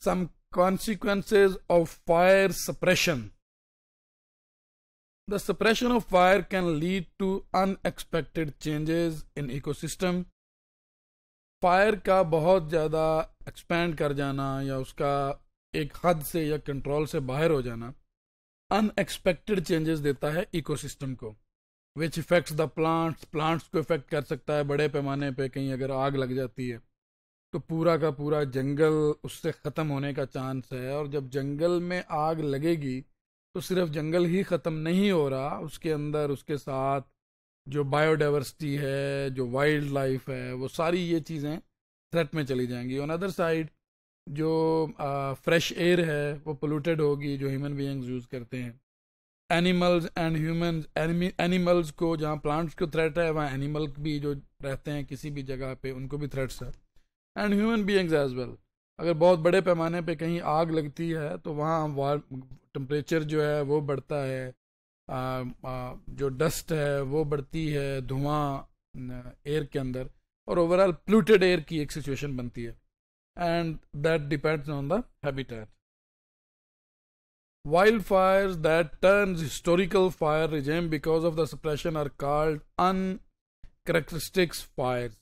some consequences of fire suppression. The suppression of fire can lead to unexpected changes in ecosystem. Fire का बहुत ज़्यादा expand कर जाना या उसका एक हद से या कंट्रोल से बाहर हो जाना अनएक्सपेक्टेड चेंजेस देता है इकोसिस्टम को which affects the plants plants को इफेक्ट कर सकता है बड़े पैमाने पे कहीं अगर आग लग जाती है तो पूरा का पूरा जंगल उससे ख़त्म होने का चांस है और जब जंगल में आग लगेगी तो सिर्फ जंगल ही ख़त्म नहीं हो रहा उसके अंदर उसके साथ जो बायोडाइवर्सिटी है जो वाइल्ड लाइफ है वो सारी ये चीज़ें थ्रेट में चली जाएंगी ऑन अदर साइड जो फ्रेश एयर है वो पोलूटेड होगी जो ह्यूमन बींग्स यूज़ करते हैं एनिमल्स एंड ह्यूमन एनिमल्स को जहाँ प्लांट्स को थ्रेट है वहाँ एनिमल भी जो रहते हैं किसी भी जगह पे उनको भी थ्रेट्स है and human beings as well अगर बहुत बड़े पैमाने पे कहीं आग लगती है तो वहाँ टेम्परेचर टम्परेचर जो है वो बढ़ता है आ, आ, जो डस्ट है वो बढ़ती है धुआं एयर के अंदर और ओवरऑल प्लूटेड एयर की एक सिचुएशन बनती है and that depends on the habitat fire that turn historical fire regime because of the suppression are called uncharacteristics fires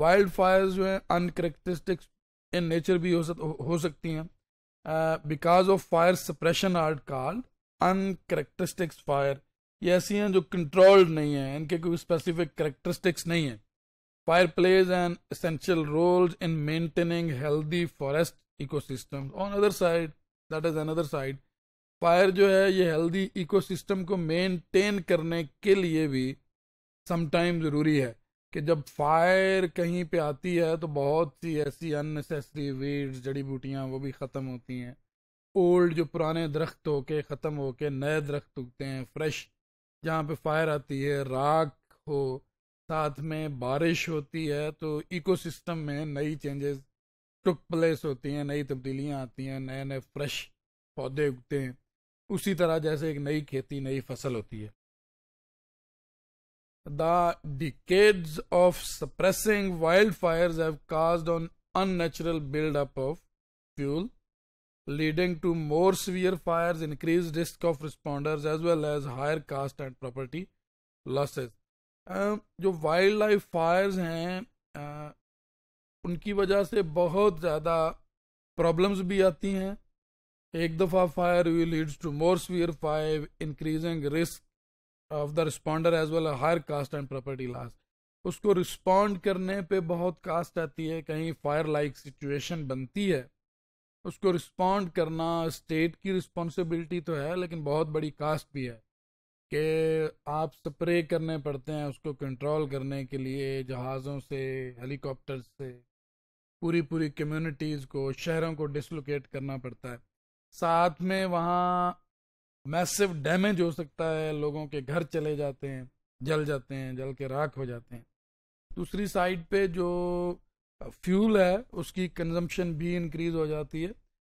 wild fire जो हैं अनकरेक्टरिस्टिक इन नेचर भी हो, सक, हो सकती हैं because of fire suppression art card and characteristics fire ये ऐसी हैं जो कंट्रोल्ड नहीं है इनके कोई स्पेसिफिक करेक्टरिस्टिक्स नहीं हैं fire plays an essential role in maintaining healthy forest ecosystem on other side that is another side fire जो है ये हेल्दी इकोसिस्टम को मेंटेन करने के लिए भी समटाइम ज़रूरी है कि जब फायर कहीं पे आती है तो बहुत सी ऐसी अननेसेसरी वीड्स जड़ी बूटियाँ वो भी ख़त्म होती हैं ओल्ड जो पुराने दरख्त के ख़त्म हो के नए दरख्त उगते हैं फ्रेश जहाँ पे फायर आती है राख हो साथ में बारिश होती है तो इकोसिस्टम में नई चेंजेस टुक प्लेस होती हैं नई तब्दीलियाँ आती हैं नए नए फ्रेश पौधे उगते हैं उसी तरह जैसे एक नई खेती नई फसल होती है the decades of suppressing wildfires have caused an unnatural build up of fuel, leading to more severe fires, increased risk of responders, as well as higher cost and property losses. Uh, jo wildlife fires hain uh, unki wajah se bahut zyada problems bhi aati hain ek dafa fire will leads to more severe fire increasing risk of the responder as well higher cost and property loss उसको respond करने पे बहुत cast आती है कहीं fire like situation बनती है उसको रिस्पॉन्ड करना स्टेट की रिस्पॉन्सिबिलिटी तो है लेकिन बहुत बड़ी कास्ट भी है कि आप स्प्रे करने पड़ते हैं उसको कंट्रोल करने के लिए जहाज़ों से हेलीकॉप्टर से पूरी पूरी कम्युनिटीज़ को शहरों को डिसलोकेट करना पड़ता है साथ में वहाँ मैसिव डैमेज हो सकता है लोगों के घर चले जाते हैं जल जाते हैं जल के राख हो जाते हैं दूसरी साइड पे जो फ्यूल है उसकी कंजम्पशन भी इंक्रीज हो जाती है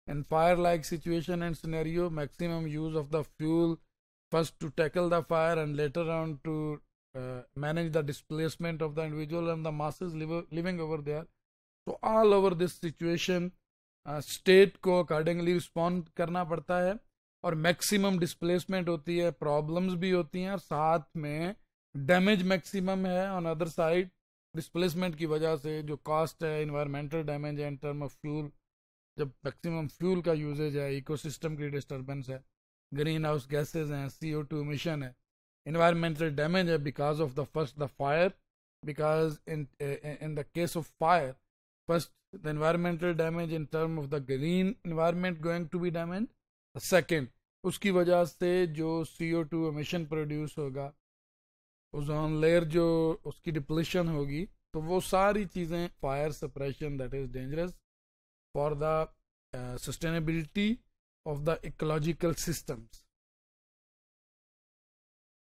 and fire like situation and scenario maximum use of the fuel first to tackle the fire and later on to manage the displacement of the individual and the masses living over there तो all over this situation state को accordingly respond करना पड़ता है और maximum displacement होती है problems भी होती हैं और साथ में डैमेज मैक्सिमम है ऑन अदर साइड डिस्प्लेसमेंट की वजह से जो कॉस्ट है इन्वायरमेंटल डैमेज है इन टर्म ऑफ फ्यूल जब मैक्सिमम फ्यूल का यूजेज है इकोसिस्टम की डिस्टर्बेंस है ग्रीन हाउस गैसेज हैं सी ओ टू इमिशन है इन्वायरमेंटल डैमेज है because of the first the fire because in in the case of fire first the environmental damage in term of the green environment going to be damage second उसकी वजह से जो C O two emission produce होगा ozone layer जो उसकी depletion होगी तो वो सारी चीज़ें fire suppression that is dangerous for the sustainability of the ecological systems